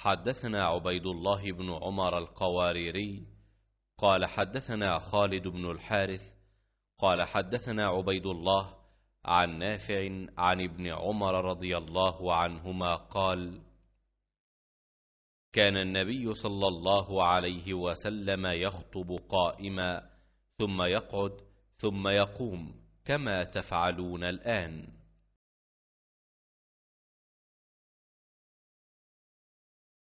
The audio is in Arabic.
حدثنا عبيد الله بن عمر القواريري قال حدثنا خالد بن الحارث قال حدثنا عبيد الله عن نافع عن ابن عمر رضي الله عنهما قال كان النبي صلى الله عليه وسلم يخطب قائما ثم يقعد ثم يقوم كما تفعلون الآن